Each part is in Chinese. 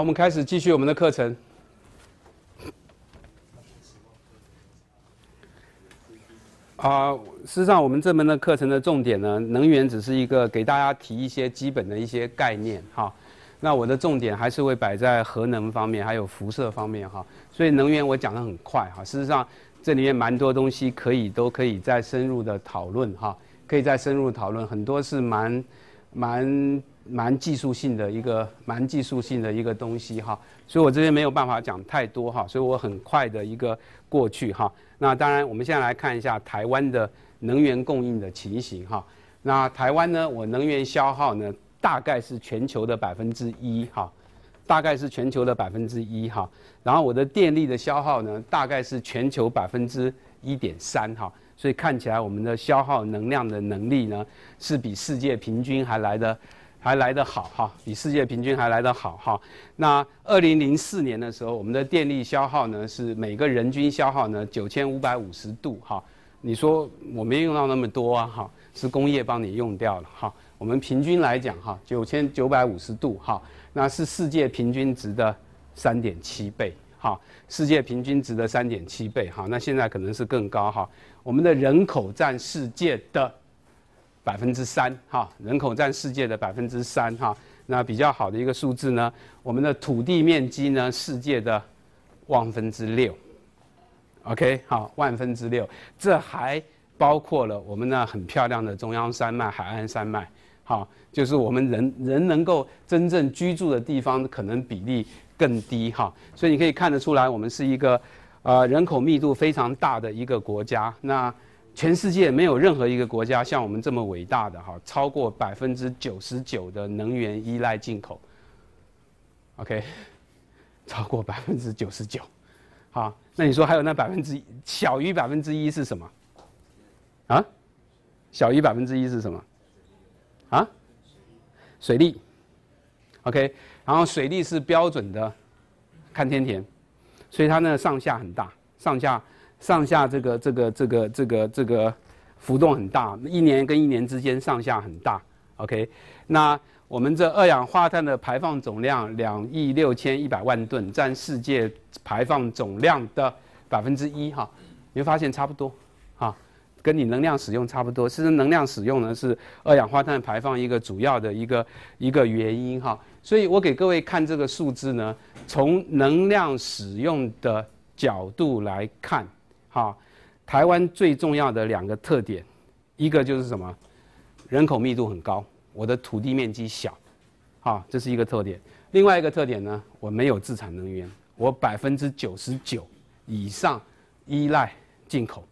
好，我们开始继续我们的课程。啊，事实上，我们这门的课程的重点呢，能源只是一个给大家提一些基本的一些概念哈。那我的重点还是会摆在核能方面，还有辐射方面哈。所以能源我讲的很快哈。事实上，这里面蛮多东西可以都可以再深入的讨论哈，可以再深入讨论很多是蛮蛮。蛮技术性的一个蛮技术性的一个东西哈，所以我这边没有办法讲太多哈，所以我很快的一个过去哈。那当然，我们现在来看一下台湾的能源供应的情形哈。那台湾呢，我能源消耗呢大概是全球的百分之一哈，大概是全球的百分之一哈。然后我的电力的消耗呢大概是全球百分之一点三哈，所以看起来我们的消耗能量的能力呢是比世界平均还来的。还来得好哈，比世界平均还来得好哈。那二零零四年的时候，我们的电力消耗呢是每个人均消耗呢九千五百五十度哈。你说我没用到那么多啊哈，是工业帮你用掉了哈。我们平均来讲哈，九千九百五十度哈，那是世界平均值的三点七倍哈。世界平均值的三点七倍哈，那现在可能是更高哈。我们的人口占世界的。百分之三哈，人口占世界的百分之三哈。那比较好的一个数字呢，我们的土地面积呢，世界的万分之六。OK，好，万分之六。这还包括了我们那很漂亮的中央山脉、海岸山脉。好，就是我们人人能够真正居住的地方，可能比例更低哈。所以你可以看得出来，我们是一个呃人口密度非常大的一个国家。那。全世界没有任何一个国家像我们这么伟大的哈，超过百分之九十九的能源依赖进口。OK，超过百分之九十九，好，那你说还有那百分之一，小于百分之一是什么？啊？小于百分之一是什么？啊？水利。OK，然后水利是标准的，看天田，所以它呢上下很大，上下。上下这个这个这个这个这个浮动很大，一年跟一年之间上下很大。OK，那我们这二氧化碳的排放总量两亿六千一百万吨，占世界排放总量的百分之一哈。你会发现差不多哈，跟你能量使用差不多。其实能量使用呢是二氧化碳排放一个主要的一个一个原因哈。所以我给各位看这个数字呢，从能量使用的角度来看。好，台湾最重要的两个特点，一个就是什么？人口密度很高，我的土地面积小，好，这是一个特点。另外一个特点呢，我没有自产能源，我百分之九十九以上依赖进口。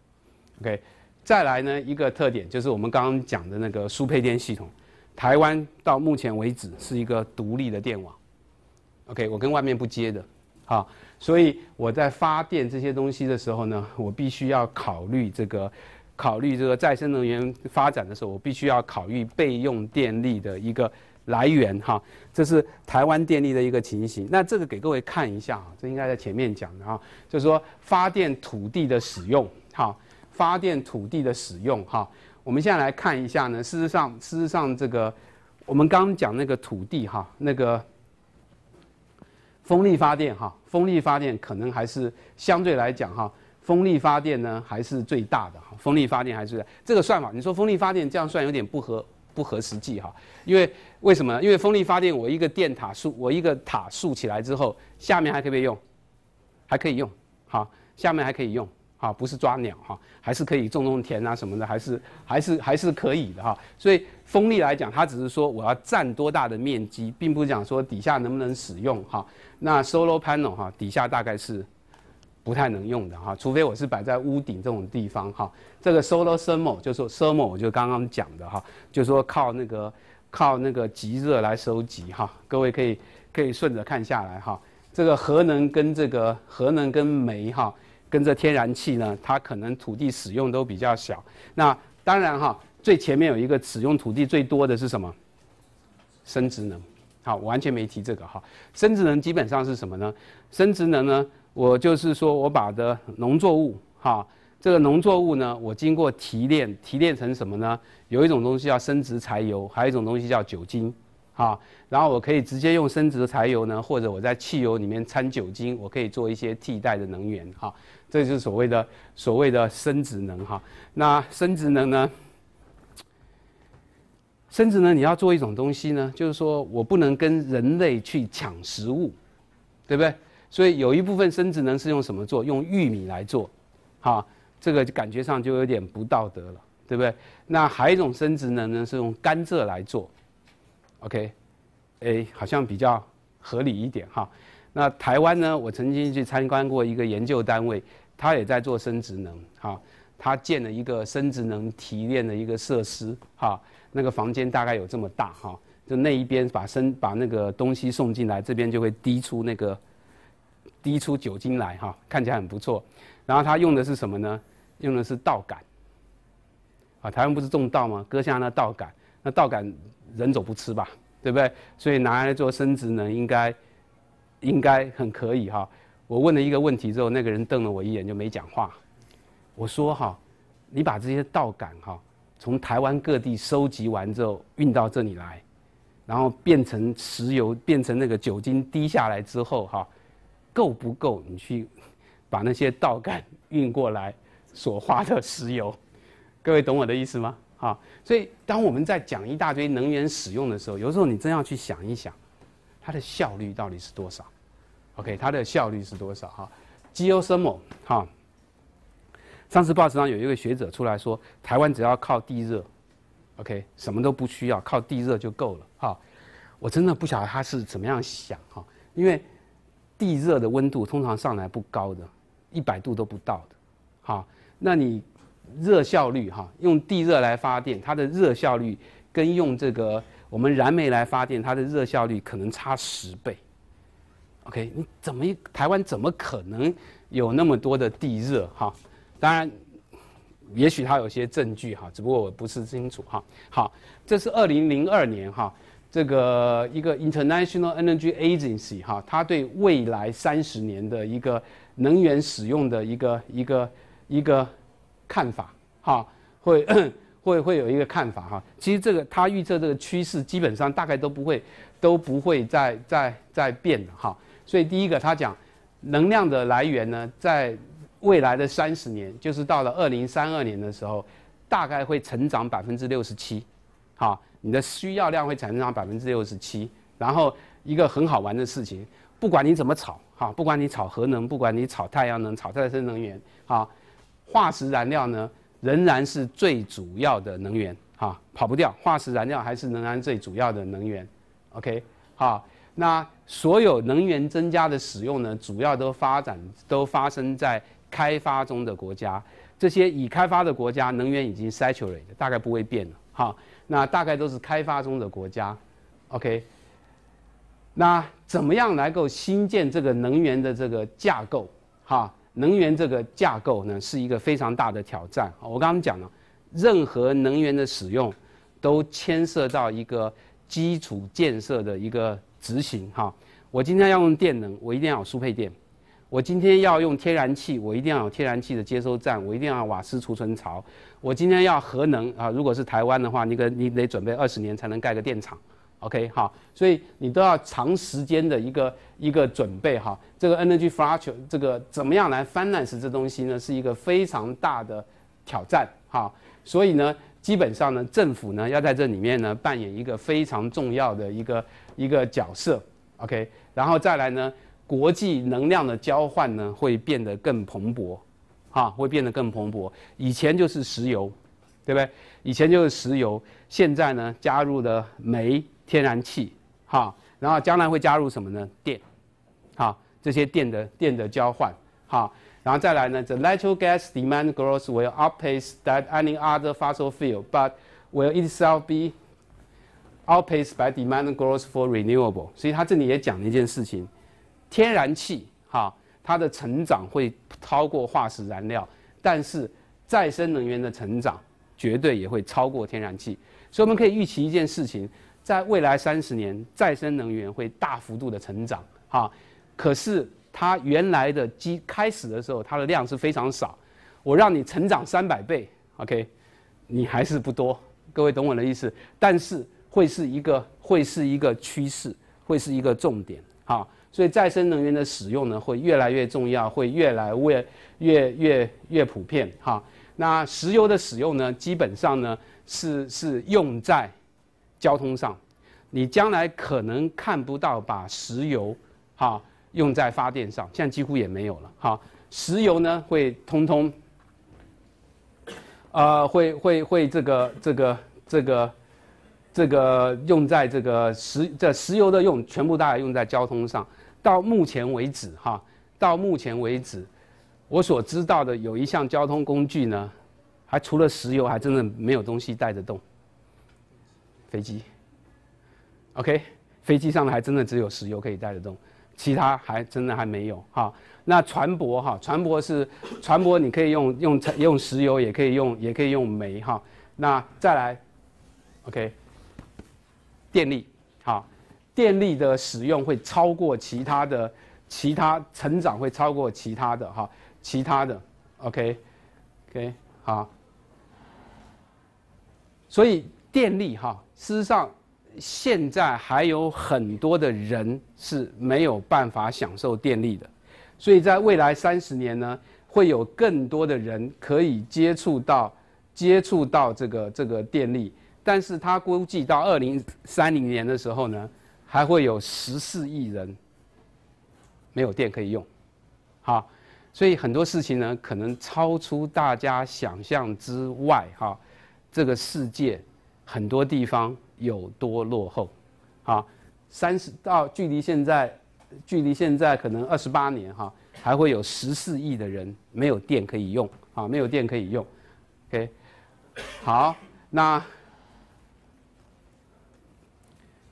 OK，再来呢一个特点就是我们刚刚讲的那个输配电系统，台湾到目前为止是一个独立的电网。OK，我跟外面不接的。啊，所以我在发电这些东西的时候呢，我必须要考虑这个，考虑这个再生能源发展的时候，我必须要考虑备用电力的一个来源哈。这是台湾电力的一个情形。那这个给各位看一下啊，这应该在前面讲的啊，就是说发电土地的使用，哈，发电土地的使用哈。我们现在来看一下呢，事实上，事实上这个我们刚刚讲那个土地哈，那个。风力发电哈，风力发电可能还是相对来讲哈，风力发电呢还是最大的，风力发电还是这个算法。你说风力发电这样算有点不合不合实际哈，因为为什么呢？因为风力发电我一个电塔竖，我一个塔竖起来之后，下面还可以用，还可以用，好，下面还可以用。啊，不是抓鸟哈，还是可以种种田啊什么的，还是还是还是可以的哈。所以风力来讲，它只是说我要占多大的面积，并不是讲说底下能不能使用哈。那 solar panel 哈，底下大概是不太能用的哈，除非我是摆在屋顶这种地方哈。这个 solar thermal 就是 thermal 就刚刚讲的哈，就是说靠那个靠那个极热来收集哈。各位可以可以顺着看下来哈。这个核能跟这个核能跟煤哈。跟着天然气呢，它可能土地使用都比较小。那当然哈，最前面有一个使用土地最多的是什么？生殖能。好，完全没提这个哈。生殖能基本上是什么呢？生殖能呢，我就是说我把的农作物哈，这个农作物呢，我经过提炼，提炼成什么呢？有一种东西叫生殖柴油，还有一种东西叫酒精。啊，然后我可以直接用生的柴油呢，或者我在汽油里面掺酒精，我可以做一些替代的能源，哈，这就是所谓的所谓的生殖能，哈。那生殖能呢？生殖能你要做一种东西呢，就是说我不能跟人类去抢食物，对不对？所以有一部分生殖能是用什么做？用玉米来做，哈，这个感觉上就有点不道德了，对不对？那还有一种生殖能呢，是用甘蔗来做。OK，哎，好像比较合理一点哈。那台湾呢？我曾经去参观过一个研究单位，他也在做生殖能哈。他建了一个生殖能提炼的一个设施哈，那个房间大概有这么大哈。就那一边把生把那个东西送进来，这边就会滴出那个滴出酒精来哈，看起来很不错。然后他用的是什么呢？用的是稻杆。啊，台湾不是种稻吗？割下那稻杆，那道杆人走不吃吧，对不对？所以拿来做生殖呢，应该应该很可以哈。我问了一个问题之后，那个人瞪了我一眼就没讲话。我说哈，你把这些道杆哈从台湾各地收集完之后运到这里来，然后变成石油，变成那个酒精滴下来之后哈，够不够？你去把那些道杆运过来所花的石油，各位懂我的意思吗？啊。所以当我们在讲一大堆能源使用的时候，有时候你真要去想一想，它的效率到底是多少？OK，它的效率是多少？哈，Geothermal，哈。上次报纸上有一位学者出来说，台湾只要靠地热，OK，什么都不需要，靠地热就够了。哈，我真的不晓得他是怎么样想哈，因为地热的温度通常上来不高的，一百度都不到的，哈，那你。热效率哈，用地热来发电，它的热效率跟用这个我们燃煤来发电，它的热效率可能差十倍。OK，你怎么台湾怎么可能有那么多的地热哈？当然，也许他有些证据哈，只不过我不是清楚哈。好，这是二零零二年哈，这个一个 International Energy Agency 哈，它对未来三十年的一个能源使用的一个一个一个。看法，哈，会会会有一个看法哈。其实这个他预测这个趋势，基本上大概都不会都不会再再再变哈。所以第一个他讲，能量的来源呢，在未来的三十年，就是到了二零三二年的时候，大概会成长百分之六十七，哈，你的需要量会成长百分之六十七。然后一个很好玩的事情，不管你怎么炒哈，不管你炒核能，不管你炒太阳能、炒再生能源，哈。化石燃料呢，仍然是最主要的能源，哈，跑不掉。化石燃料还是仍然最主要的能源，OK，好。那所有能源增加的使用呢，主要都发展都发生在开发中的国家。这些已开发的国家能源已经 saturated，大概不会变了，哈。那大概都是开发中的国家，OK。那怎么样来够新建这个能源的这个架构，哈？能源这个架构呢，是一个非常大的挑战。我刚刚讲了，任何能源的使用，都牵涉到一个基础建设的一个执行。哈，我今天要用电能，我一定要有输配电；我今天要用天然气，我一定要有天然气的接收站，我一定要瓦斯储存槽；我今天要核能啊，如果是台湾的话，你可你得准备二十年才能盖个电厂。OK，好，所以你都要长时间的一个一个准备哈。这个 energy f r a c t u r e 这个怎么样来 finance 这东西呢？是一个非常大的挑战哈。所以呢，基本上呢，政府呢要在这里面呢扮演一个非常重要的一个一个角色。OK，然后再来呢，国际能量的交换呢会变得更蓬勃，哈，会变得更蓬勃。以前就是石油，对不对？以前就是石油，现在呢加入了煤。天然气，哈，然后将来会加入什么呢？电，哈，这些电的电的交换，哈，然后再来呢？The natural gas demand growth will outpace that any other fossil fuel, but will itself be outpaced by demand growth for renewable。所以他这里也讲了一件事情：天然气，哈，它的成长会超过化石燃料，但是再生能源的成长绝对也会超过天然气。所以我们可以预期一件事情。在未来三十年，再生能源会大幅度的成长，哈，可是它原来的基开始的时候，它的量是非常少，我让你成长三百倍，OK，你还是不多，各位懂我的意思？但是会是一个会是一个趋势，会是一个重点，哈，所以再生能源的使用呢，会越来越重要，会越来越越越越普遍，哈。那石油的使用呢，基本上呢是是用在。交通上，你将来可能看不到把石油，哈，用在发电上，现在几乎也没有了，哈。石油呢，会通通，呃，会会会这个这个这个这个用在这个石这石油的用，全部大概用在交通上。到目前为止，哈，到目前为止，我所知道的有一项交通工具呢，还除了石油，还真的没有东西带着动。飞机，OK，飞机上呢还真的只有石油可以带得动，其他还真的还没有哈。那船舶哈，船舶是，船舶你可以用用用石油，也可以用也可以用煤哈。那再来，OK，电力，好，电力的使用会超过其他的，其他成长会超过其他的哈，其他的，OK，OK，好，所以电力哈。事实上，现在还有很多的人是没有办法享受电力的，所以在未来三十年呢，会有更多的人可以接触到接触到这个这个电力，但是他估计到二零三零年的时候呢，还会有十四亿人没有电可以用，好，所以很多事情呢，可能超出大家想象之外，哈，这个世界。很多地方有多落后，啊，三十到距离现在，距离现在可能二十八年哈，还会有十四亿的人没有电可以用，啊，没有电可以用，OK，好，那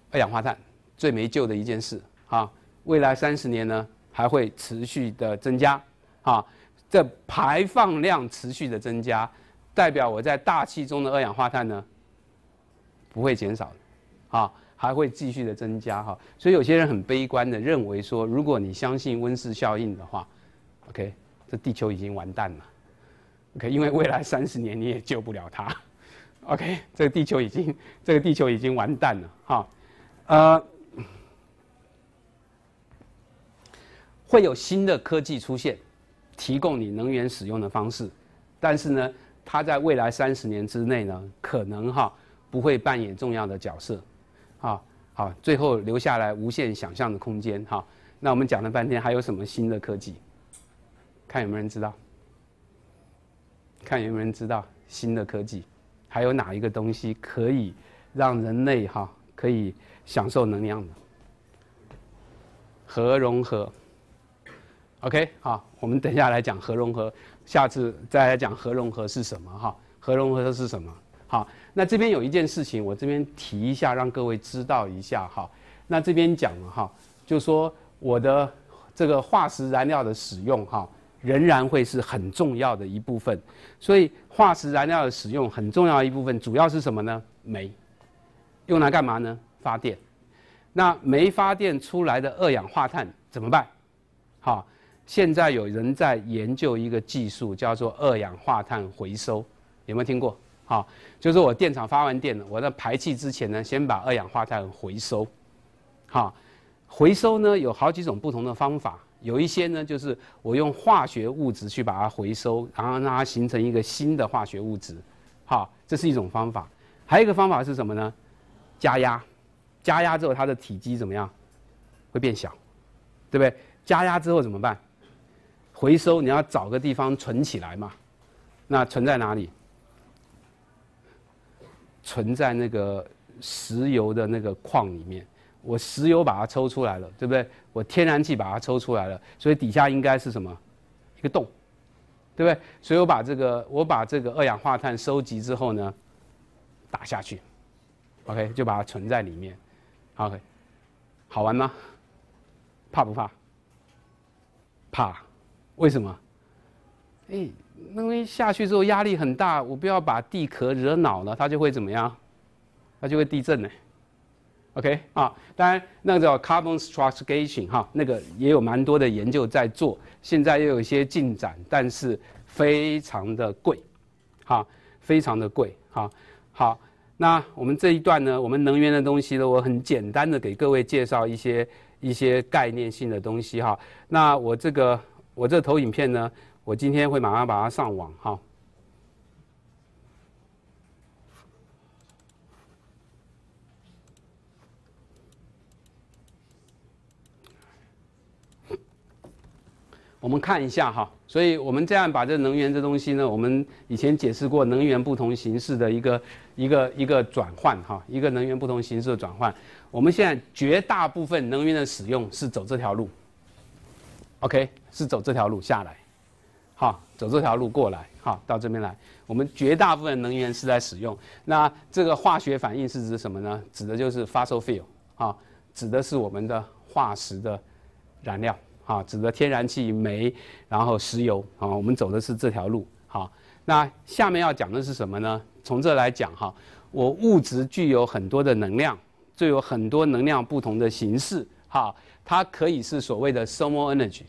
二氧化碳最没救的一件事啊，未来三十年呢还会持续的增加，啊，这排放量持续的增加，代表我在大气中的二氧化碳呢。不会减少啊，还会继续的增加哈。所以有些人很悲观的认为说，如果你相信温室效应的话，OK，这地球已经完蛋了，OK，因为未来三十年你也救不了它，OK，这个地球已经这个地球已经完蛋了哈。呃，会有新的科技出现，提供你能源使用的方式，但是呢，它在未来三十年之内呢，可能哈。不会扮演重要的角色，啊，好，最后留下来无限想象的空间哈。那我们讲了半天，还有什么新的科技？看有没有人知道？看有没有人知道新的科技？还有哪一个东西可以让人类哈可以享受能量的？核融合。OK，好，我们等下来讲核融合，下次再来讲核融合是什么哈？核融合是什么？好，那这边有一件事情，我这边提一下，让各位知道一下哈。那这边讲了哈，就说我的这个化石燃料的使用哈，仍然会是很重要的一部分。所以化石燃料的使用很重要一部分，主要是什么呢？煤，用来干嘛呢？发电。那煤发电出来的二氧化碳怎么办？好，现在有人在研究一个技术，叫做二氧化碳回收，有没有听过？好，就是我电厂发完电，了，我在排气之前呢，先把二氧化碳回收。好，回收呢有好几种不同的方法，有一些呢就是我用化学物质去把它回收，然后让它形成一个新的化学物质。好，这是一种方法。还有一个方法是什么呢？加压，加压之后它的体积怎么样？会变小，对不对？加压之后怎么办？回收你要找个地方存起来嘛，那存在哪里？存在那个石油的那个矿里面，我石油把它抽出来了，对不对？我天然气把它抽出来了，所以底下应该是什么？一个洞，对不对？所以我把这个我把这个二氧化碳收集之后呢，打下去，OK，就把它存在里面，OK，好玩吗？怕不怕？怕，为什么？哎。那东下去之后压力很大，我不要把地壳惹恼了，它就会怎么样？它就会地震呢。OK 啊，当然那个叫 carbon s r a u e s i r a t i o n 哈，那个也有蛮多的研究在做，现在又有一些进展，但是非常的贵，哈，非常的贵，哈，好，那我们这一段呢，我们能源的东西呢，我很简单的给各位介绍一些一些概念性的东西哈。那我这个我这投影片呢？我今天会马上把它上网哈。我们看一下哈，所以我们这样把这能源这东西呢，我们以前解释过能源不同形式的一个一个一个转换哈，一个能源不同形式的转换。我们现在绝大部分能源的使用是走这条路，OK，是走这条路下来。好，走这条路过来，好，到这边来。我们绝大部分能源是在使用。那这个化学反应是指什么呢？指的就是 fossil fuel，啊，指的是我们的化石的燃料，啊，指的天然气、煤，然后石油。啊，我们走的是这条路。好，那下面要讲的是什么呢？从这来讲，哈，我物质具有很多的能量，就有很多能量不同的形式。哈，它可以是所谓的 thermal energy。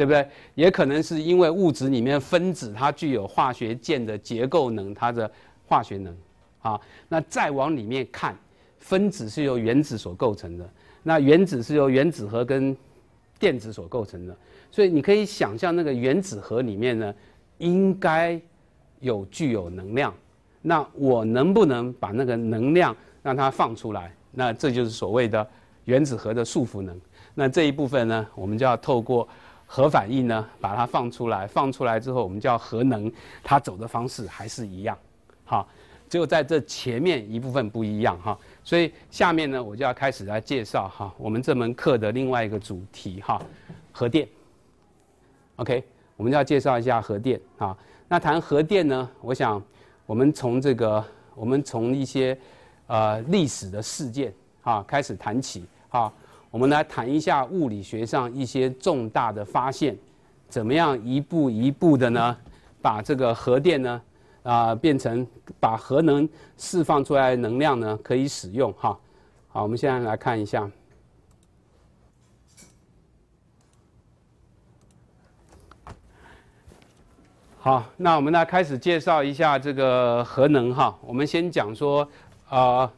对不对？也可能是因为物质里面分子它具有化学键的结构能，它的化学能，啊，那再往里面看，分子是由原子所构成的，那原子是由原子核跟电子所构成的，所以你可以想象那个原子核里面呢，应该有具有能量，那我能不能把那个能量让它放出来？那这就是所谓的原子核的束缚能。那这一部分呢，我们就要透过。核反应呢，把它放出来，放出来之后，我们叫核能，它走的方式还是一样，好，只有在这前面一部分不一样哈，所以下面呢，我就要开始来介绍哈，我们这门课的另外一个主题哈，核电。OK，我们就要介绍一下核电啊，那谈核电呢，我想我们从这个，我们从一些呃历史的事件啊开始谈起啊。我们来谈一下物理学上一些重大的发现，怎么样一步一步的呢？把这个核电呢，啊，变成把核能释放出来能量呢，可以使用哈。好，我们现在来看一下。好，那我们来开始介绍一下这个核能哈。我们先讲说，啊。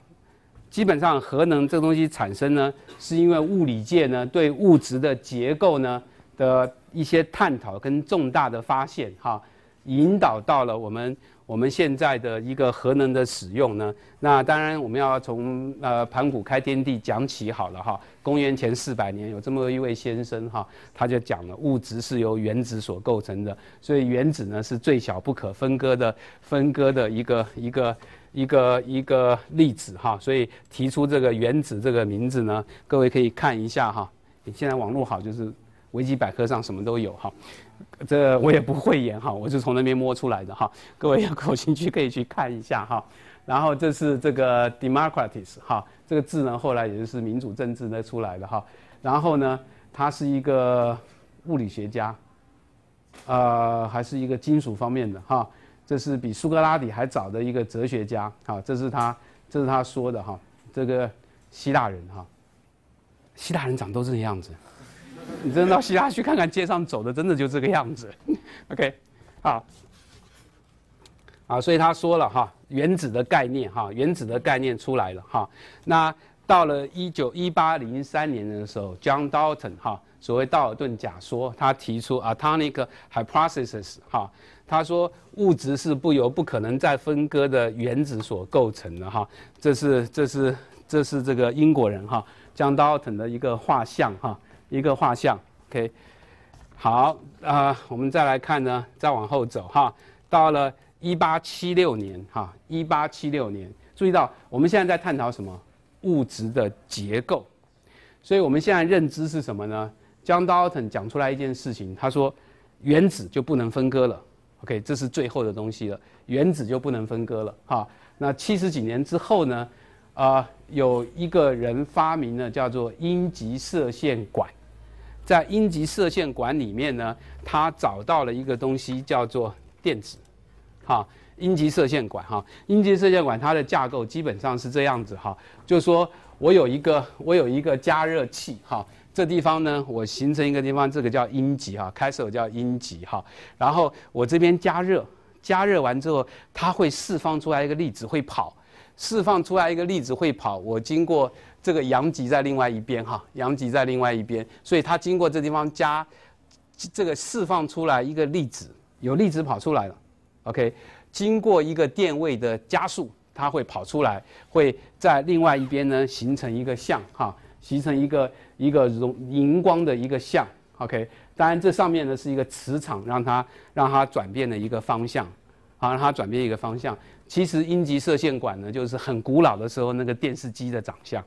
基本上核能这东西产生呢，是因为物理界呢对物质的结构呢的一些探讨跟重大的发现哈，引导到了我们我们现在的一个核能的使用呢。那当然我们要从呃盘古开天地讲起好了哈。公元前四百年有这么一位先生哈，他就讲了物质是由原子所构成的，所以原子呢是最小不可分割的分割的一个一个。一个一个例子哈，所以提出这个原子这个名字呢，各位可以看一下哈。现在网络好，就是维基百科上什么都有哈。这我也不会演哈，我是从那边摸出来的哈。各位有口兴趣可以去看一下哈。然后这是这个 d e m o c r a t i s 哈，这个字呢后来也就是民主政治呢出来的哈。然后呢，他是一个物理学家，啊，还是一个金属方面的哈。这是比苏格拉底还早的一个哲学家，好，这是他，这是他说的，哈，这个希腊人，哈，希腊人长都这个样子，你真到希腊去看看，街上走的真的就这个样子，OK，好，啊，所以他说了，哈，原子的概念，哈，原子的概念出来了，哈，那到了一九一八零三年的时候，John Dalton，哈，所谓道尔顿假说，他提出 atomic hypothesis，哈。他说，物质是不由不可能再分割的原子所构成的哈，这是这是这是这个英国人哈，John d a o n 的一个画像哈，一个画像，OK，好啊，我们再来看呢，再往后走哈，到了一八七六年哈，一八七六年，注意到我们现在在探讨什么物质的结构，所以我们现在认知是什么呢？John d a o n 讲出来一件事情，他说，原子就不能分割了。OK，这是最后的东西了，原子就不能分割了哈。那七十几年之后呢？啊，有一个人发明了叫做阴极射线管，在阴极射线管里面呢，他找到了一个东西叫做电子，哈，阴极射线管哈，阴极射线管它的架构基本上是这样子哈，就是说我有一个我有一个加热器哈。这地方呢，我形成一个地方，这个叫阴极哈，开始我叫阴极哈。然后我这边加热，加热完之后，它会释放出来一个粒子会跑，释放出来一个粒子会跑。我经过这个阳极在另外一边哈，阳极在另外一边，所以它经过这地方加，这个释放出来一个粒子，有粒子跑出来了。OK，经过一个电位的加速，它会跑出来，会在另外一边呢形成一个像哈。形成一个一个融荧光的一个像，OK。当然，这上面呢是一个磁场，让它让它转变的一个方向，好，让它转变一个方向。其实，阴极射线管呢，就是很古老的时候那个电视机的长相，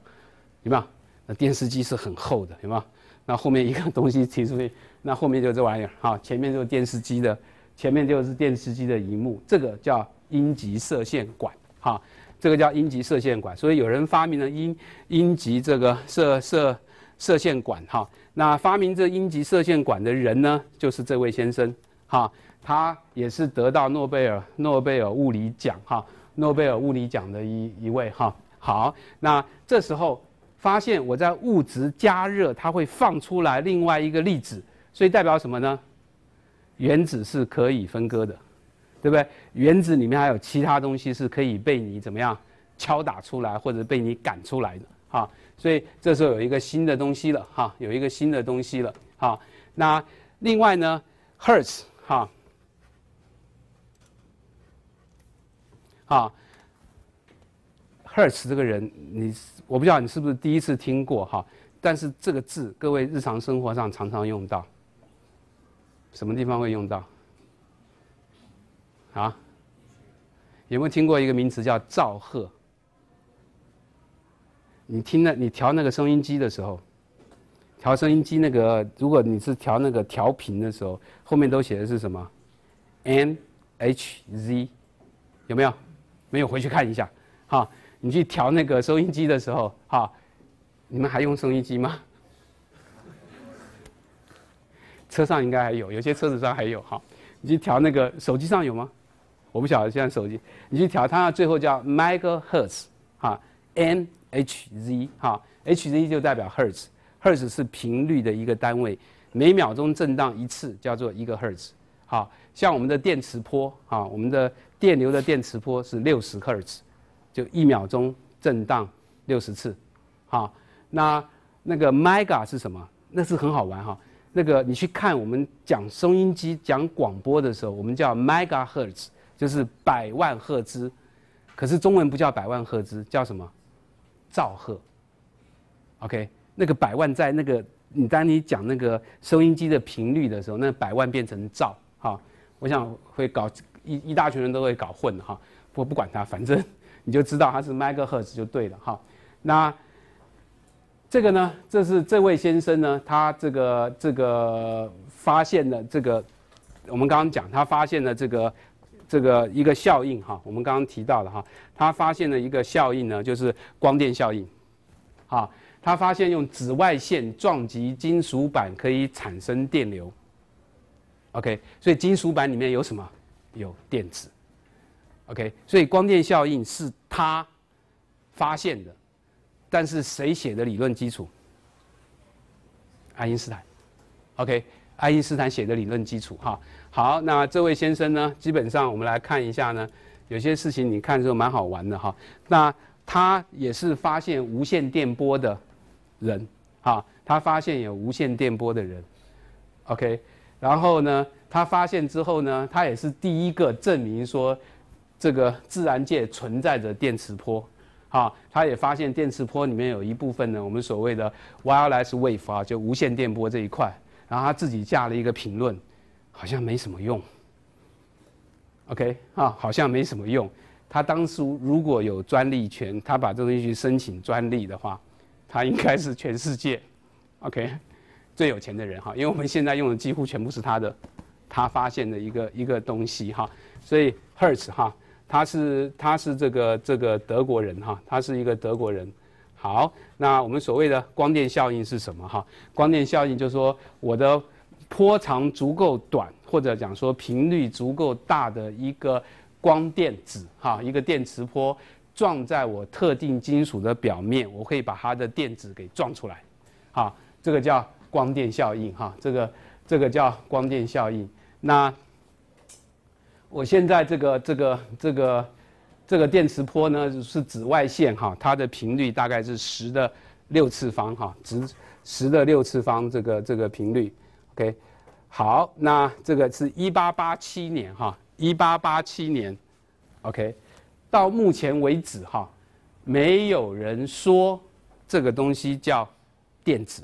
没有？那电视机是很厚的，没有？那后面一个东西提出去，那后面就这玩意儿，哈，前面就是电视机的，前面就是电视机的荧幕，这个叫阴极射线管，哈。这个叫阴极射线管，所以有人发明了阴阴极这个射射射线管哈。那发明这阴极射线管的人呢，就是这位先生哈。他也是得到诺贝尔诺贝尔物理奖哈，诺贝尔物理奖的一一位哈。好，那这时候发现我在物质加热，它会放出来另外一个粒子，所以代表什么呢？原子是可以分割的。对不对？原子里面还有其他东西是可以被你怎么样敲打出来，或者被你赶出来的哈。所以这时候有一个新的东西了哈，有一个新的东西了哈。那另外呢，h t s 哈，h r t s 这个人，你我不知道你是不是第一次听过哈，但是这个字各位日常生活上常常用到，什么地方会用到？啊，有没有听过一个名词叫赵赫？你听那，你调那个收音机的时候，调收音机那个，如果你是调那个调频的时候，后面都写的是什么？N H Z，有没有？没有，回去看一下。哈。你去调那个收音机的时候，哈，你们还用收音机吗？车上应该还有，有些车子上还有。哈。你去调那个手机上有吗？我不晓得现在手机，你去调它，最后叫 megahertz 哈，m h z 哈，h z 就代表 hertz，hertz 是频率的一个单位，每秒钟震荡一次叫做一个 hertz 好，像我们的电磁波啊，我们的电流的电磁波是六十 h e r 就一秒钟震荡六十次，好，那那个 mega 是什么？那是很好玩哈，那个你去看我们讲收音机讲广播的时候，我们叫 mega hertz。就是百万赫兹，可是中文不叫百万赫兹，叫什么？兆赫。OK，那个百万在那个，你当你讲那个收音机的频率的时候，那百万变成兆，哈。我想会搞一一大群人都会搞混哈，不过不管他，反正 你就知道它是 mega 赫兹就对了哈。那这个呢？这是这位先生呢，他这个这个发现了这个，我们刚刚讲他发现了这个。这个一个效应哈，我们刚刚提到了哈，他发现了一个效应呢，就是光电效应，啊，他发现用紫外线撞击金属板可以产生电流，OK，所以金属板里面有什么？有电子，OK，所以光电效应是他发现的，但是谁写的理论基础？爱因斯坦，OK，爱因斯坦写的理论基础哈。好，那这位先生呢？基本上我们来看一下呢，有些事情你看就蛮好玩的哈。那他也是发现无线电波的人，哈，他发现有无线电波的人，OK。然后呢，他发现之后呢，他也是第一个证明说，这个自然界存在着电磁波，哈，他也发现电磁波里面有一部分呢，我们所谓的 wireless wave 啊，就无线电波这一块。然后他自己架了一个评论。好像没什么用，OK，啊，好像没什么用。他当初如果有专利权，他把这东西去申请专利的话，他应该是全世界，OK，最有钱的人哈。因为我们现在用的几乎全部是他的，他发现的一个一个东西哈。所以 Hertz 哈，他是他是这个这个德国人哈，他是一个德国人。好，那我们所谓的光电效应是什么哈？光电效应就是说我的。波长足够短，或者讲说频率足够大的一个光电子，哈，一个电磁波撞在我特定金属的表面，我可以把它的电子给撞出来，好，这个叫光电效应，哈，这个这个叫光电效应。那我现在这个这个这个这个电磁波呢是紫外线，哈，它的频率大概是十的六次方，哈，值十的六次方这个这个频率。OK，好，那这个是一八八七年哈，一八八七年，OK，到目前为止哈，没有人说这个东西叫电子，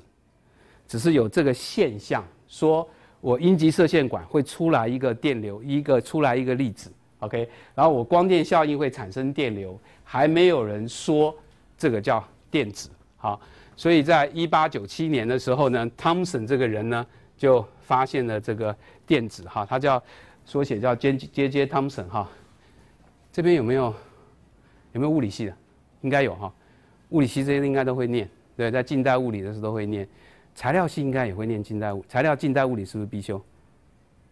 只是有这个现象，说我阴极射线管会出来一个电流，一个出来一个粒子，OK，然后我光电效应会产生电流，还没有人说这个叫电子，好，所以在一八九七年的时候呢，汤姆森这个人呢。就发现了这个电子哈，它叫缩写叫 J J J Thompson 哈。这边有没有有没有物理系的？应该有哈，物理系这些应该都会念。对，在近代物理的时候都会念。材料系应该也会念近代物材料近代物理是不是必修？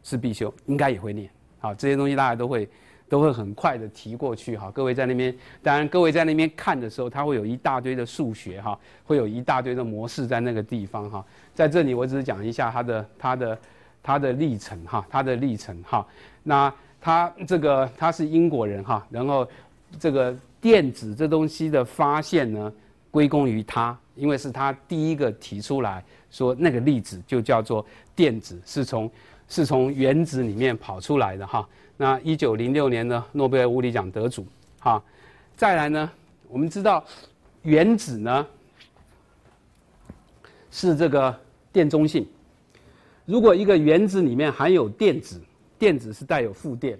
是必修，应该也会念。好，这些东西大家都会。都会很快的提过去哈，各位在那边，当然各位在那边看的时候，它会有一大堆的数学哈，会有一大堆的模式在那个地方哈。在这里我只是讲一下它的它的它的历程哈，它的历程哈。那他这个他是英国人哈，然后这个电子这东西的发现呢，归功于他，因为是他第一个提出来说那个粒子就叫做电子，是从是从原子里面跑出来的哈。那一九零六年的诺贝尔物理奖得主，哈，再来呢？我们知道原子呢是这个电中性。如果一个原子里面含有电子，电子是带有负电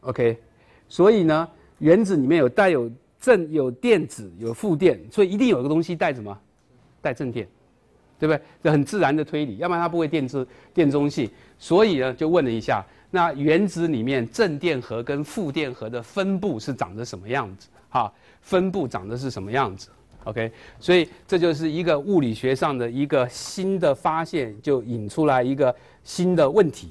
，OK，所以呢，原子里面有带有正有电子有负电，所以一定有一个东西带什么？带正电，对不对？这很自然的推理，要不然它不会电中电中性。所以呢，就问了一下。那原子里面正电荷跟负电荷的分布是长得什么样子？哈，分布长得是什么样子？OK，所以这就是一个物理学上的一个新的发现，就引出来一个新的问题。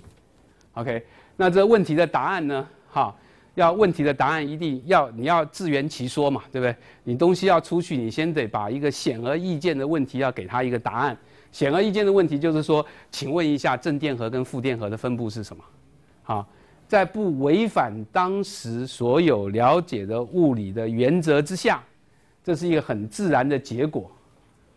OK，那这问题的答案呢？哈，要问题的答案一定要你要自圆其说嘛，对不对？你东西要出去，你先得把一个显而易见的问题要给他一个答案。显而易见的问题就是说，请问一下正电荷跟负电荷的分布是什么？啊，在不违反当时所有了解的物理的原则之下，这是一个很自然的结果。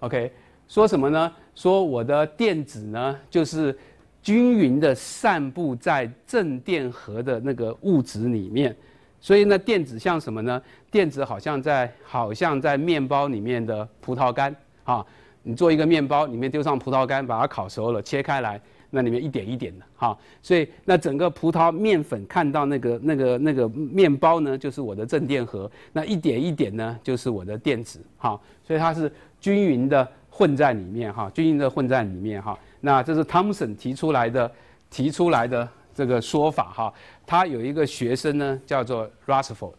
OK，说什么呢？说我的电子呢，就是均匀的散布在正电荷的那个物质里面。所以呢，电子像什么呢？电子好像在好像在面包里面的葡萄干啊。你做一个面包，里面丢上葡萄干，把它烤熟了，切开来。那里面一点一点的哈，所以那整个葡萄面粉看到那个那个那个面包呢，就是我的正电荷，那一点一点呢，就是我的电子哈，所以它是均匀的混在里面哈，均匀的混在里面哈。那这是汤姆森提出来的提出来的这个说法哈，他有一个学生呢叫做 Rutherford，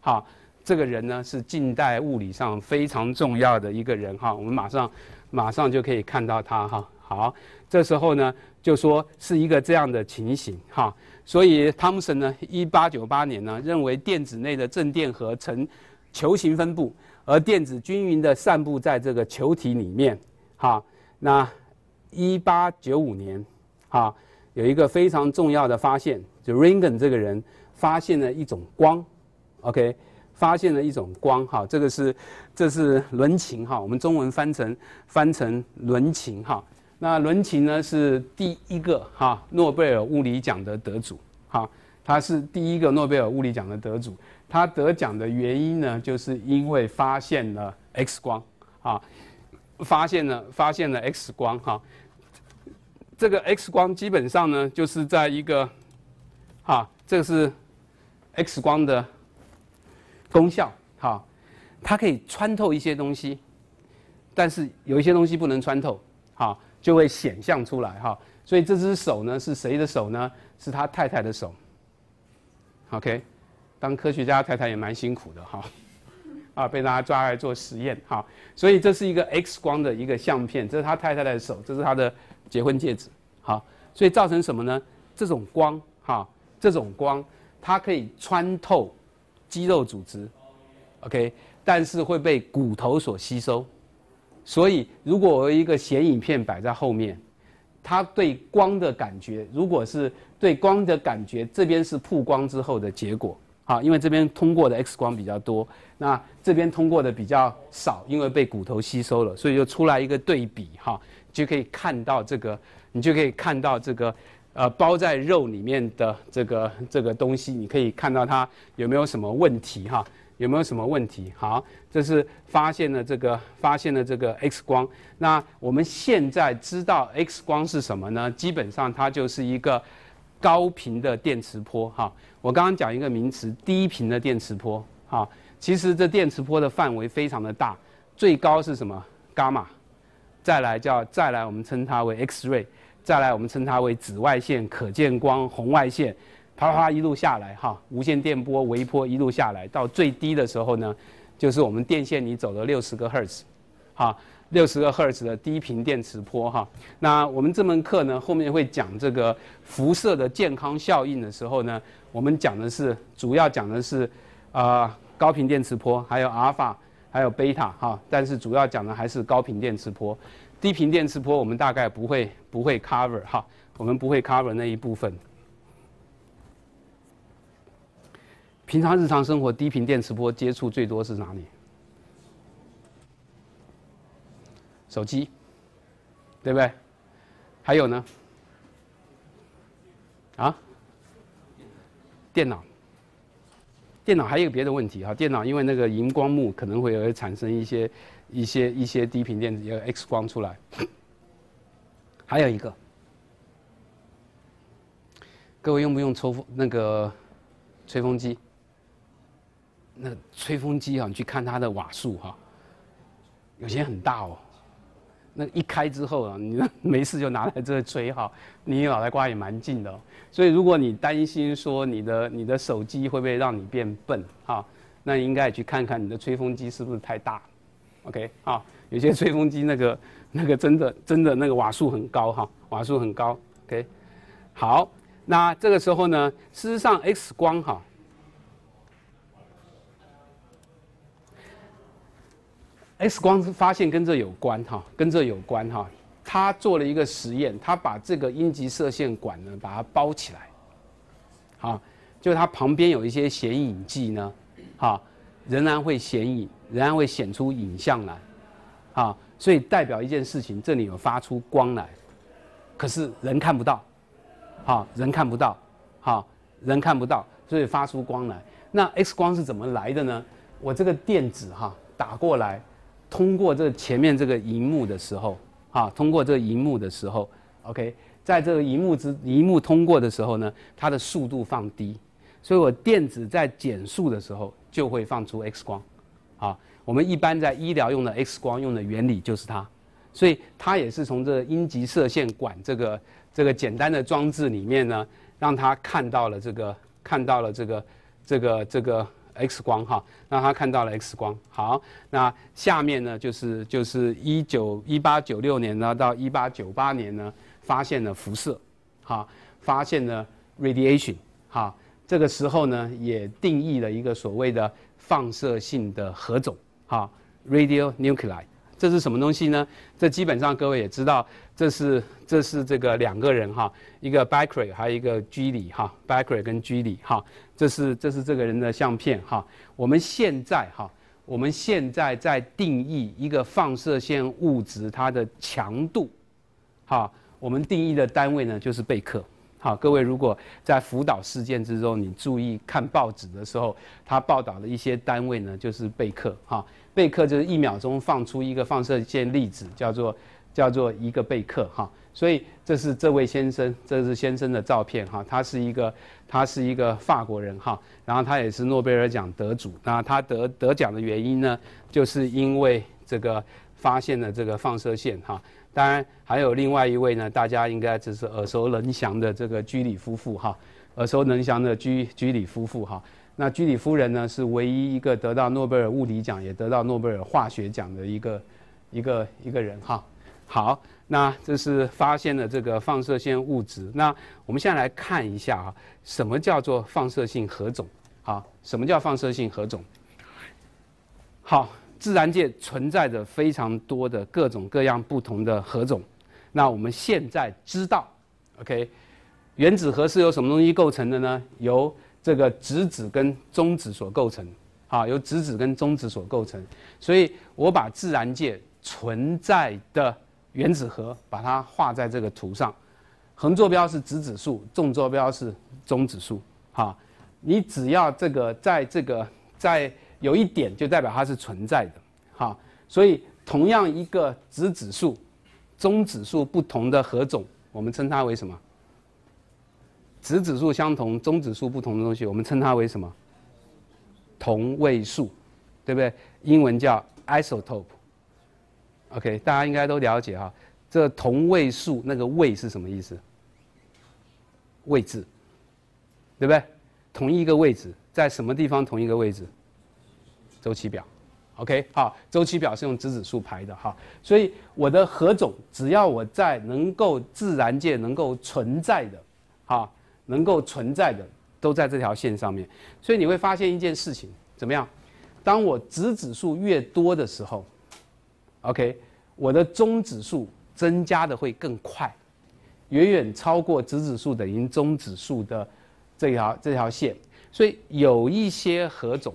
哈，这个人呢是近代物理上非常重要的一个人哈，我们马上马上就可以看到他哈。好，这时候呢，就说是一个这样的情形哈。所以汤姆森呢，一八九八年呢，认为电子内的正电荷呈球形分布，而电子均匀的散布在这个球体里面哈。那一八九五年哈，有一个非常重要的发现，就 Ringen 这个人发现了一种光，OK，发现了一种光哈。这个是这是伦琴哈，我们中文翻成翻成伦琴哈。那伦琴呢是第一个哈诺贝尔物理奖的得主哈，他是第一个诺贝尔物理奖的得主。他得奖的原因呢，就是因为发现了 X 光啊，发现了发现了 X 光哈。这个 X 光基本上呢，就是在一个哈，这是 X 光的功效哈，它可以穿透一些东西，但是有一些东西不能穿透哈。就会显像出来哈，所以这只手呢是谁的手呢？是他太太的手。OK，当科学家太太也蛮辛苦的哈，啊，被大家抓来做实验哈，所以这是一个 X 光的一个相片，这是他太太的手，这是他的结婚戒指。好，所以造成什么呢？这种光哈，这种光它可以穿透肌肉组织，OK，但是会被骨头所吸收。所以，如果我一个显影片摆在后面，它对光的感觉，如果是对光的感觉，这边是曝光之后的结果，好，因为这边通过的 X 光比较多，那这边通过的比较少，因为被骨头吸收了，所以就出来一个对比，哈，就可以看到这个，你就可以看到这个。呃，包在肉里面的这个这个东西，你可以看到它有没有什么问题哈？有没有什么问题？好，这是发现了这个发现了这个 X 光。那我们现在知道 X 光是什么呢？基本上它就是一个高频的电磁波哈。我刚刚讲一个名词，低频的电磁波啊。其实这电磁波的范围非常的大，最高是什么？伽马，再来叫再来我们称它为 X ray。再来，我们称它为紫外线、可见光、红外线，啪啪一路下来哈，无线电波、微波一路下来，到最低的时候呢，就是我们电线里走了六十个赫兹，哈，六十个赫兹的低频电磁波哈。那我们这门课呢，后面会讲这个辐射的健康效应的时候呢，我们讲的是主要讲的是啊高频电磁波，还有阿尔法，还有贝塔哈，但是主要讲的还是高频电磁波。低频电磁波，我们大概不会不会 cover 哈，我们不会 cover 那一部分。平常日常生活，低频电磁波接触最多是哪里？手机，对不对？还有呢？啊？电脑。电脑还有别的问题哈，电脑因为那个荧光幕可能会产生一些。一些一些低频电子，有 X 光出来。还有一个，各位用不用抽风那个吹风机？那吹风机啊，你去看它的瓦数哈。有些很大哦，那一开之后啊，你没事就拿来这吹哈，你脑袋瓜也蛮近的。所以如果你担心说你的你的手机会不会让你变笨啊，那应该去看看你的吹风机是不是太大。OK，啊，有些吹风机那个那个真的真的那个瓦数很高哈，瓦数很高。OK，好，那这个时候呢，事实上 X 光哈，X 光发现跟这有关哈，跟这有关哈。他做了一个实验，他把这个阴极射线管呢把它包起来，好，就它旁边有一些显影剂呢，好。仍然会显影，仍然会显出影像来，啊，所以代表一件事情，这里有发出光来，可是人看不到，啊，人看不到，啊，人看不到，所以发出光来。那 X 光是怎么来的呢？我这个电子哈打过来，通过这前面这个荧幕的时候，哈，通过这荧幕的时候，OK，在这个荧幕之荧幕通过的时候呢，它的速度放低。所以我电子在减速的时候就会放出 X 光，好，我们一般在医疗用的 X 光用的原理就是它，所以它也是从这阴极射线管这个这个简单的装置里面呢，让它看到了这个看到了这个这个这个 X 光哈，让它看到了 X 光。好，那下面呢就是就是一九一八九六年呢到一八九八年呢发现了辐射，哈，发现了 radiation，哈。这个时候呢，也定义了一个所谓的放射性的核种，哈，radio nuclei，这是什么东西呢？这基本上各位也知道，这是这是这个两个人哈，一个 b 贝 e y 还有一个居里哈，b 贝 e y 跟居里哈，这是这是这个人的相片哈。我们现在哈，我们现在在定义一个放射线物质它的强度，哈，我们定义的单位呢就是贝克。好，各位如果在辅导事件之中，你注意看报纸的时候，他报道的一些单位呢，就是贝克哈，贝克就是一秒钟放出一个放射线粒子，叫做叫做一个贝克哈。所以这是这位先生，这是先生的照片哈，他是一个他是一个法国人哈，然后他也是诺贝尔奖得主。那他得得奖的原因呢，就是因为这个发现了这个放射线哈。当然，还有另外一位呢，大家应该只是耳熟能详的这个居里夫妇哈，耳熟能详的居居里夫妇哈。那居里夫人呢，是唯一一个得到诺贝尔物理奖，也得到诺贝尔化学奖的一个一个一个人哈。好，那这是发现了这个放射线物质。那我们现在来看一下啊，什么叫做放射性核种？好，什么叫放射性核种？好。自然界存在着非常多的各种各样不同的核种，那我们现在知道，OK，原子核是由什么东西构成的呢？由这个质子跟中子所构成，啊，由质子跟中子所构成。所以我把自然界存在的原子核把它画在这个图上，横坐标是质子数，纵坐标是中子数，哈，你只要这个在这个在。有一点就代表它是存在的，哈。所以同样一个子子数、中子数不同的何种，我们称它为什么？子子数相同、中子数不同的东西，我们称它为什么？同位素，对不对？英文叫 isotope。OK，大家应该都了解哈。这同位素那个位是什么意思？位置，对不对？同一个位置，在什么地方？同一个位置。周期表，OK，好，周期表是用质子数排的哈，所以我的核种只要我在能够自然界能够存在的，哈，能够存在的都在这条线上面。所以你会发现一件事情，怎么样？当我质子数越多的时候，OK，我的中子数增加的会更快，远远超过质子数等于中子数的这条这条线。所以有一些核种。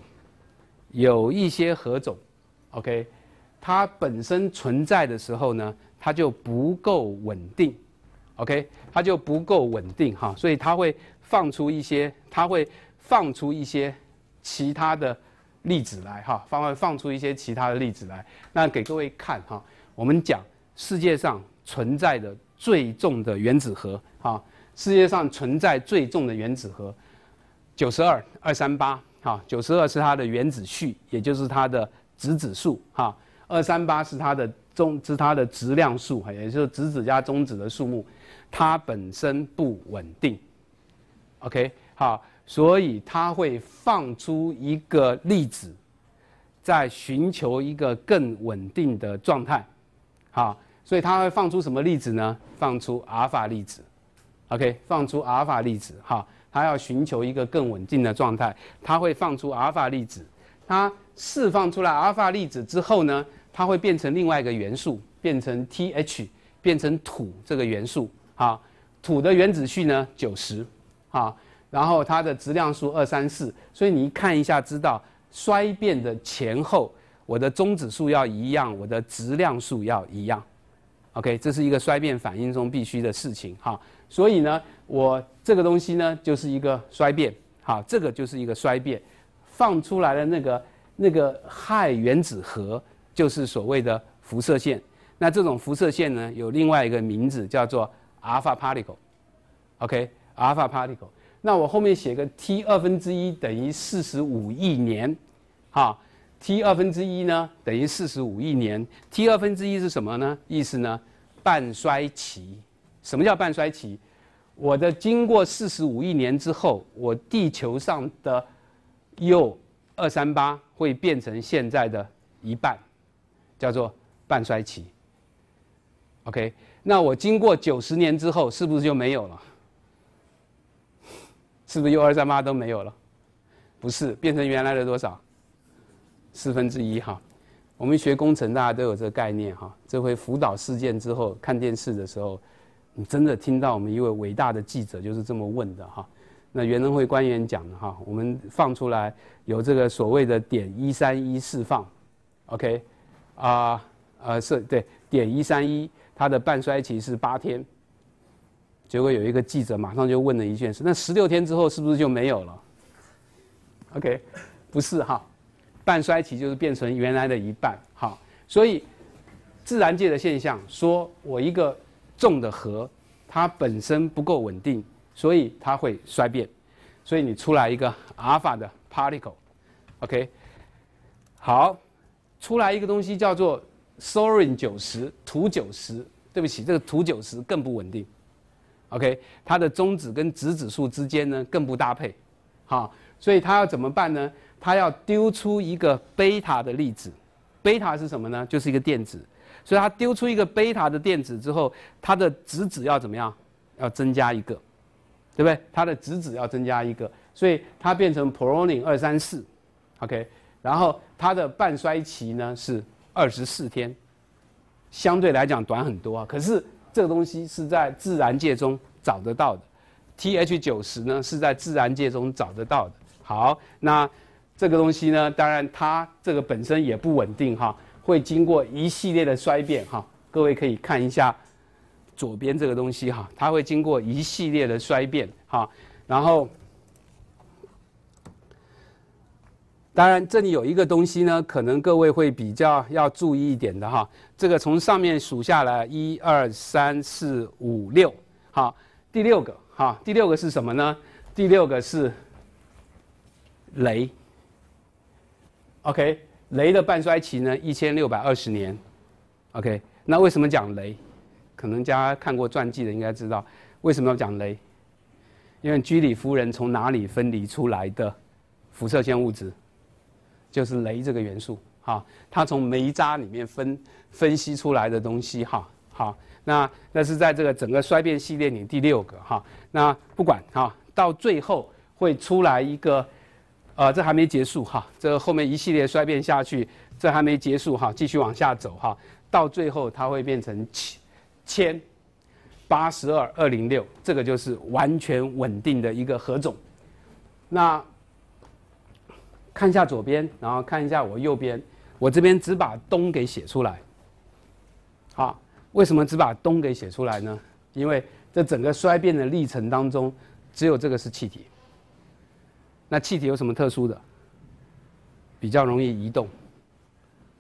有一些核种，OK，它本身存在的时候呢，它就不够稳定，OK，它就不够稳定哈，所以它会放出一些，它会放出一些其他的粒子来哈，放会放出一些其他的粒子来。那给各位看哈，我们讲世界上存在的最重的原子核哈，世界上存在最重的原子核，九十二二三八。好，九十二是它的原子序，也就是它的质子数。哈，二三八是它的中，是它的质量数，也就是质子加中子的数目。它本身不稳定，OK，好，所以它会放出一个粒子，在寻求一个更稳定的状态。好，所以它会放出什么粒子呢？放出阿尔法粒子，OK，放出阿尔法粒子，好。它要寻求一个更稳定的状态，它会放出阿尔法粒子，它释放出来阿尔法粒子之后呢，它会变成另外一个元素，变成 Th，变成土这个元素，啊，土的原子序呢九十，啊，然后它的质量数二三四，所以你看一下知道衰变的前后，我的中子数要一样，我的质量数要一样，OK，这是一个衰变反应中必须的事情，哈。所以呢我。这个东西呢，就是一个衰变，好，这个就是一个衰变，放出来的那个那个氦原子核就是所谓的辐射线。那这种辐射线呢，有另外一个名字叫做 alpha particle。o k a a okay? l p particle h。那我后面写个 T 二分之一等于四十五亿年，好，T 二分之一呢等于四十五亿年。T 二分之一是什么呢？意思呢，半衰期。什么叫半衰期？我的经过四十五亿年之后，我地球上的铀二三八会变成现在的一半，叫做半衰期。OK，那我经过九十年之后，是不是就没有了？是不是铀二三八都没有了？不是，变成原来的多少？四分之一哈。我们学工程，大家都有这个概念哈。这回福岛事件之后，看电视的时候。你真的听到我们一位伟大的记者就是这么问的哈？那袁能会官员讲的哈，我们放出来有这个所谓的点一三一释放，OK，啊呃是对点一三一它的半衰期是八天，结果有一个记者马上就问了一件事，那十六天之后是不是就没有了？OK，不是哈，半衰期就是变成原来的一半哈，所以自然界的现象说我一个。重的核，它本身不够稳定，所以它会衰变，所以你出来一个阿尔法的 particle，OK，好，出来一个东西叫做 s o r i n 九十，图九十，对不起，这个图九十更不稳定，OK，它的中子跟质子数之间呢更不搭配，好，所以它要怎么办呢？它要丢出一个贝塔的粒子，贝塔是什么呢？就是一个电子。所以它丢出一个贝塔的电子之后，它的质子要怎么样？要增加一个，对不对？它的质子要增加一个，所以它变成 proline -234，OK。然后它的半衰期呢是二十四天，相对来讲短很多啊。可是这个东西是在自然界中找得到的，Th-90 呢是在自然界中找得到的。好，那这个东西呢，当然它这个本身也不稳定哈。会经过一系列的衰变，哈，各位可以看一下左边这个东西，哈，它会经过一系列的衰变，哈，然后，当然这里有一个东西呢，可能各位会比较要注意一点的，哈，这个从上面数下来，一二三四五六，好，第六个，哈，第六个是什么呢？第六个是镭，OK。雷的半衰期呢，一千六百二十年，OK。那为什么讲雷？可能家看过传记的应该知道，为什么要讲雷？因为居里夫人从哪里分离出来的辐射线物质，就是雷这个元素，哈，它从煤渣里面分分析出来的东西，哈，好，那那是在这个整个衰变系列里第六个，哈，那不管哈，到最后会出来一个。呃，这还没结束哈，这后面一系列衰变下去，这还没结束哈，继续往下走哈，到最后它会变成铅，千八十二二零六，这个就是完全稳定的一个核种。那看一下左边，然后看一下我右边，我这边只把东给写出来。好，为什么只把东给写出来呢？因为这整个衰变的历程当中，只有这个是气体。那气体有什么特殊的？比较容易移动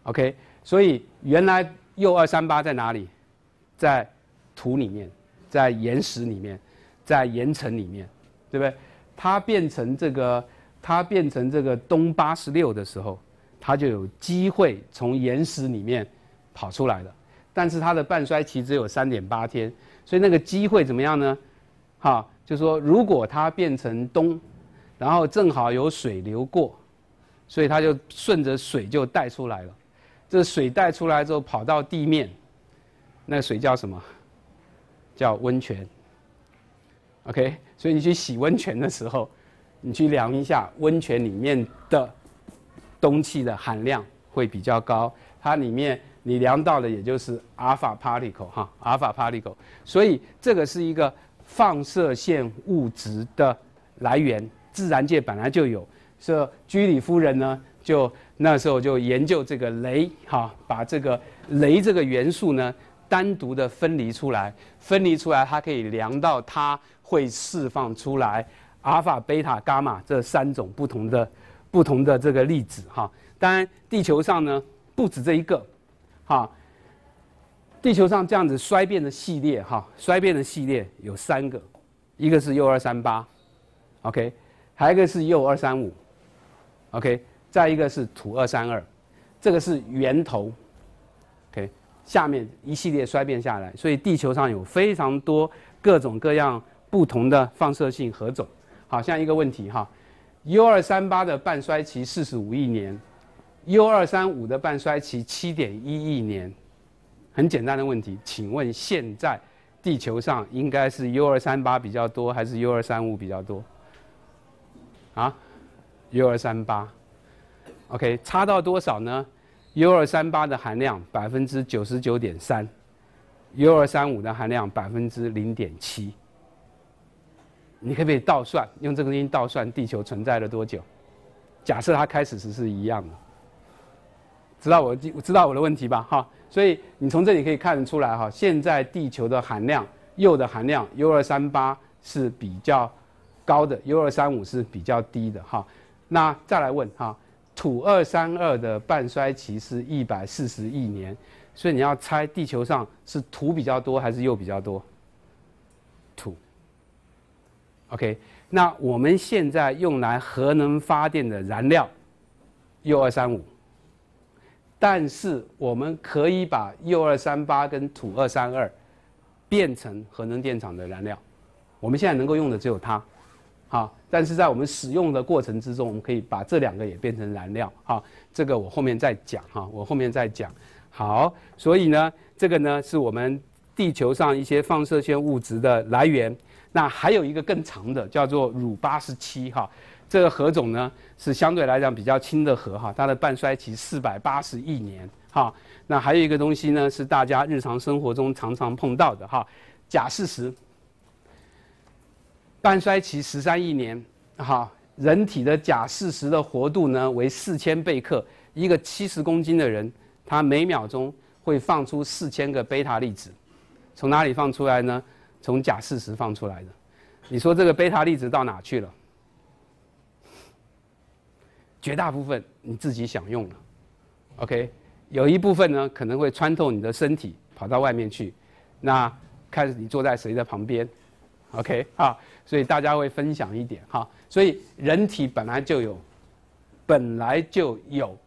，OK？所以原来铀二三八在哪里？在土里面，在岩石里面，在岩层里面，对不对？它变成这个，它变成这个东八十六的时候，它就有机会从岩石里面跑出来了。但是它的半衰期只有三点八天，所以那个机会怎么样呢？哈，就说如果它变成东。然后正好有水流过，所以它就顺着水就带出来了。这水带出来之后跑到地面，那水叫什么？叫温泉。OK，所以你去洗温泉的时候，你去量一下温泉里面的氡气的含量会比较高。它里面你量到的也就是 alpha particle 哈，alpha particle。所以这个是一个放射线物质的来源。自然界本来就有，所以居里夫人呢，就那时候就研究这个镭，哈，把这个镭这个元素呢，单独的分离出来，分离出来，它可以量到它会释放出来阿尔法、贝塔、伽马这三种不同的不同的这个粒子，哈。当然，地球上呢不止这一个，哈，地球上这样子衰变的系列，哈，衰变的系列有三个，一个是铀二三八，OK。还有一个是铀二三五，OK，再一个是钍二三二，这个是源头，OK，下面一系列衰变下来，所以地球上有非常多各种各样不同的放射性核种。好像一个问题哈，铀二三八的半衰期四十五亿年，铀二三五的半衰期七点一亿年，很简单的问题，请问现在地球上应该是铀二三八比较多，还是铀二三五比较多？啊，U 二三八，OK，差到多少呢？U 二三八的含量百分之九十九点三，U 二三五的含量百分之零点七。你可不可以倒算？用这个东西倒算地球存在了多久？假设它开始时是一样的，知道我知知道我的问题吧？哈，所以你从这里可以看得出来哈，现在地球的含量，铀的含量 U 二三八是比较。高的 U 二三五是比较低的哈，那再来问哈，钍二三二的半衰期是一百四十亿年，所以你要猜地球上是土比较多还是铀比较多？土。OK，那我们现在用来核能发电的燃料，U 二三五，但是我们可以把铀二三八跟钍二三二变成核能电厂的燃料，我们现在能够用的只有它。好，但是在我们使用的过程之中，我们可以把这两个也变成燃料。哈，这个我后面再讲。哈，我后面再讲。好，所以呢，这个呢是我们地球上一些放射性物质的来源。那还有一个更长的，叫做乳八十七。哈，这个核种呢是相对来讲比较轻的核。哈，它的半衰期四百八十亿年。哈，那还有一个东西呢是大家日常生活中常常碰到的。哈，钾四十。半衰期十三亿年，好，人体的假四十的活度呢为四千贝克，一个七十公斤的人，他每秒钟会放出四千个贝塔粒子，从哪里放出来呢？从假四十放出来的，你说这个贝塔粒子到哪去了？绝大部分你自己享用了，OK，有一部分呢可能会穿透你的身体跑到外面去，那看你坐在谁的旁边。OK 啊，所以大家会分享一点哈，所以人体本来就有，本来就有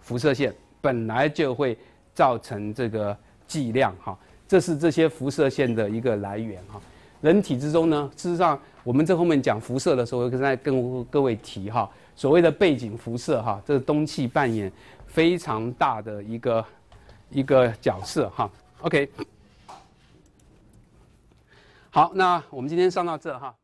辐射线，本来就会造成这个剂量哈，这是这些辐射线的一个来源哈。人体之中呢，事实上我们在后面讲辐射的时候，跟在跟各位提哈，所谓的背景辐射哈，这是冬气扮演非常大的一个一个角色哈。OK。好，那我们今天上到这哈。